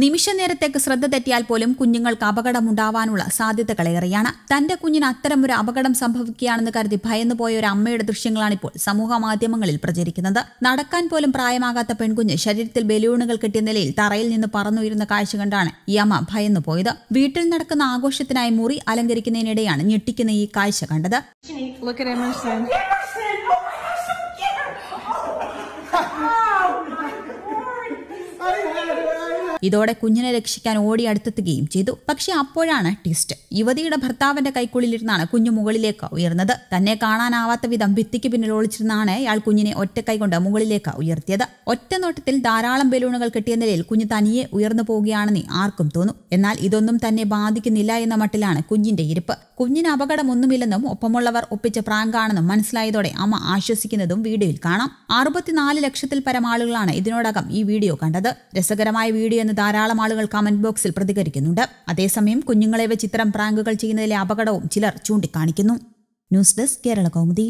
നേരത്തേക്ക് ശ്രദ്ധ തെറ്റിയാൽ പോലും കുഞ്ഞുങ്ങൾക്ക് അപകടമുണ്ടാവാനുള്ള സാധ്യതകളേറെയാണ് തന്റെ കുഞ്ഞിന് അത്തരമൊരു അപകടം സംഭവിക്കുകയാണെന്ന് കരുതി ഭയന്നു പോയ ഒരു അമ്മയുടെ ദൃശ്യങ്ങളാണ് ഇപ്പോൾ സമൂഹ മാധ്യമങ്ങളിൽ പ്രചരിക്കുന്നത് നടക്കാൻ പോലും പ്രായമാകാത്ത പെൺകുഞ്ഞ് ശരീരത്തിൽ ബലൂണുകൾ കെട്ടിയ നിലയിൽ തറയിൽ നിന്ന് പറന്നുയരുന്ന കാഴ്ച കണ്ടാണ് ഈ അമ്മ ഭയന്നു പോയത് വീട്ടിൽ നടക്കുന്ന ആഘോഷത്തിനായി മുറി അലങ്കരിക്കുന്നതിനിടെയാണ് ഞെട്ടിക്കുന്ന ഈ കാഴ്ച കണ്ടത് Look at Emerson. Oh, ഇതോടെ കുഞ്ഞിനെ രക്ഷിക്കാൻ ഓടി അടുത്തെത്തുകയും ചെയ്തു പക്ഷേ അപ്പോഴാണ് ട്വിസ്റ്റ് യുവതിയുടെ ഭർത്താവിന്റെ കൈക്കുള്ളിലിരുന്നാണ് കുഞ്ഞു മുകളിലേക്ക് ഉയർന്നത് തന്നെ കാണാനാവാത്ത വിധം ഭിത്തിക്ക് പിന്നിൽ ഒളിച്ചിരുന്നാണ് അയാൾ കുഞ്ഞിനെ ഒറ്റക്കൈ കൊണ്ട് മുകളിലേക്ക് ഉയർത്തിയത് ഒറ്റ നോട്ടത്തിൽ ധാരാളം ബലൂണുകൾ കിട്ടിയ നിലയിൽ കുഞ്ഞ് തനിയെ ഉയർന്നു പോവുകയാണെന്ന് ആർക്കും തോന്നും എന്നാൽ ഇതൊന്നും തന്നെ ബാധിക്കുന്നില്ല എന്ന മട്ടിലാണ് കുഞ്ഞിന്റെ ഇരിപ്പ് കുഞ്ഞിന് അപകടമൊന്നുമില്ലെന്നും ഒപ്പമുള്ളവർ ഒപ്പിച്ച പ്രാങ്കാണെന്നും മനസ്സിലായതോടെ അമ്മ ആശ്വസിക്കുന്നതും വീഡിയോയിൽ കാണാം അറുപത്തിനാല് ലക്ഷത്തിൽ പരം ആളുകളാണ് ഇതിനോടകം ഈ വീഡിയോ കണ്ടത് രസകരമായ വീഡിയോ എന്ന് ധാരാളം ആളുകൾ കമന്റ് ബോക്സിൽ പ്രതികരിക്കുന്നുണ്ട് അതേസമയം കുഞ്ഞുങ്ങളെ വെച്ച് ഇത്തരം പ്രാങ്കുകൾ ചെയ്യുന്നതിലെ അപകടവും ചിലർ ചൂണ്ടിക്കാണിക്കുന്നു ന്യൂസ് ഡെസ്ക് കേരള കൗമുദി